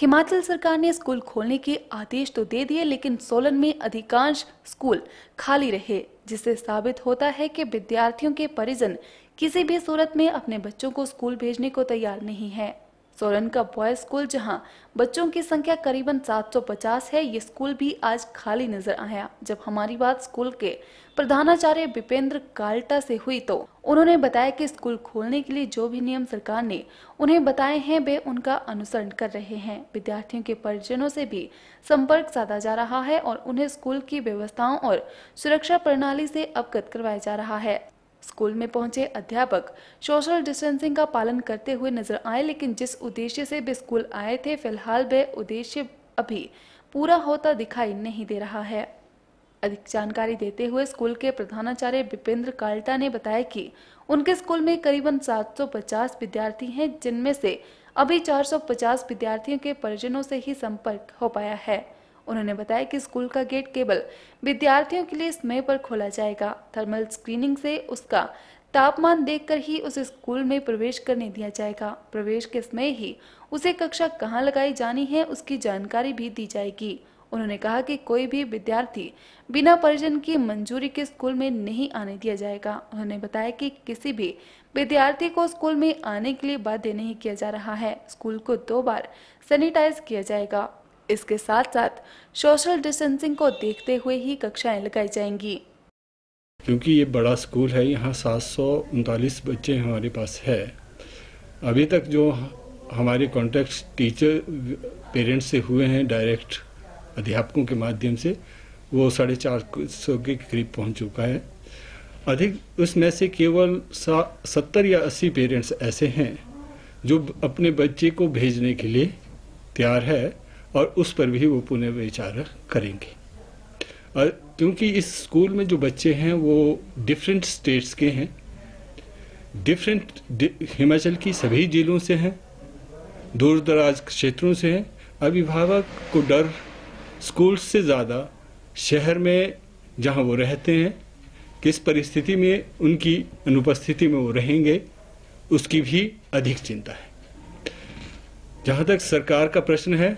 हिमाचल सरकार ने स्कूल खोलने के आदेश तो दे दिए लेकिन सोलन में अधिकांश स्कूल खाली रहे जिससे साबित होता है कि विद्यार्थियों के परिजन किसी भी सूरत में अपने बच्चों को स्कूल भेजने को तैयार नहीं है सोलन का बॉय स्कूल जहां बच्चों की संख्या करीबन 750 है ये स्कूल भी आज खाली नजर आया जब हमारी बात स्कूल के प्रधानाचार्य विपेंद्र काल्टा से हुई तो उन्होंने बताया कि स्कूल खोलने के लिए जो भी नियम सरकार ने उन्हें बताए हैं वे उनका अनुसरण कर रहे हैं विद्यार्थियों के परिजनों से भी संपर्क साधा जा रहा है और उन्हें स्कूल की व्यवस्थाओं और सुरक्षा प्रणाली से अवगत करवाया जा रहा है स्कूल में पहुंचे अध्यापक सोशल डिस्टेंसिंग का पालन करते हुए नजर आए लेकिन जिस उद्देश्य से वे स्कूल आए थे फिलहाल वह उद्देश्य अभी पूरा होता दिखाई नहीं दे रहा है अधिक जानकारी देते हुए स्कूल के प्रधानाचार्य विपेंद्र काल्टा ने बताया कि उनके स्कूल में करीबन 750 विद्यार्थी हैं जिनमें से अभी 450 विद्यार्थियों के परिजनों से ही संपर्क हो पाया है उन्होंने बताया कि स्कूल का गेट केवल विद्यार्थियों के लिए समय पर खोला जाएगा थर्मल स्क्रीनिंग से उसका तापमान देखकर ही उसे स्कूल में प्रवेश करने दिया जाएगा प्रवेश के समय ही उसे कक्षा कहाँ लगाई जानी है उसकी जानकारी भी दी जाएगी उन्होंने कहा कि कोई भी विद्यार्थी बिना परिजन की मंजूरी के स्कूल में नहीं आने दिया जाएगा उन्होंने बताया कि किसी भी विद्यार्थी को स्कूल में आने के लिए बाध्य नहीं किया जा रहा है स्कूल को दो बार सैनिटाइज किया जाएगा इसके साथ साथ सोशल डिस्टेंसिंग को देखते हुए ही कक्षाएं लगाई जाएंगी क्योंकि ये बड़ा स्कूल है यहाँ सात बच्चे हमारे पास है अभी तक जो हमारे कॉन्टेक्ट टीचर पेरेंट्स से हुए हैं डायरेक्ट अध्यापकों के माध्यम से वो साढ़े चार सौ के करीब पहुंच चुका है अधिक उसमें से केवल सत्तर या अस्सी पेरेंट्स ऐसे हैं जो अपने बच्चे को भेजने के लिए तैयार है और उस पर भी वो पुनः विचार करेंगे और क्योंकि इस स्कूल में जो बच्चे हैं वो डिफरेंट स्टेट्स के हैं डिफरेंट हिमाचल की सभी जिलों से हैं दूर दराज क्षेत्रों से हैं अभिभावक को डर स्कूल से ज़्यादा शहर में जहाँ वो रहते हैं किस परिस्थिति में उनकी अनुपस्थिति में वो रहेंगे उसकी भी अधिक चिंता है जहाँ तक सरकार का प्रश्न है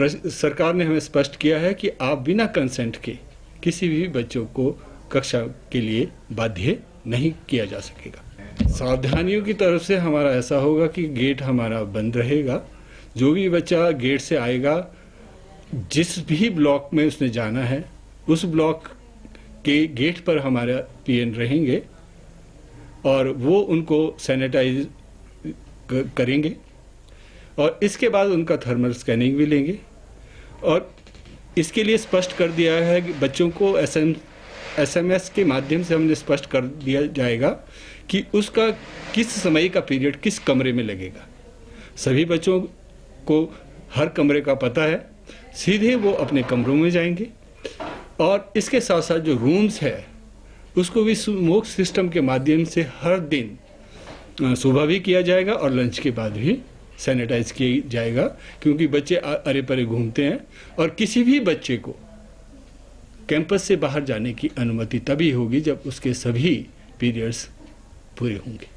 सरकार ने हमें स्पष्ट किया है कि आप बिना कंसेंट के किसी भी बच्चों को कक्षा के लिए बाध्य नहीं किया जा सकेगा सावधानियों की तरफ से हमारा ऐसा होगा कि गेट हमारा बंद रहेगा जो भी बच्चा गेट से आएगा जिस भी ब्लॉक में उसने जाना है उस ब्लॉक के गेट पर हमारा पीएन रहेंगे और वो उनको सैनिटाइज करेंगे और इसके बाद उनका थर्मल स्कैनिंग भी लेंगे और इसके लिए स्पष्ट कर दिया है कि बच्चों को S M S M S के माध्यम से हमने स्पष्ट कर दिया जाएगा कि उसका किस समय का पीरियड किस कमरे में लगेगा सभी बच्चों को हर कमरे का पता है सीधे वो अपने कमरों में जाएंगे और इसके साथ साथ जो रूम्स है उसको भी स्मोक सिस्टम के माध्यम से हर दिन सुबह भी किया जाएगा और लंच के बाद भी सैनिटाइज किया जाएगा क्योंकि बच्चे अरे परे घूमते हैं और किसी भी बच्चे को कैंपस से बाहर जाने की अनुमति तभी होगी जब उसके सभी पीरियड्स पूरे होंगे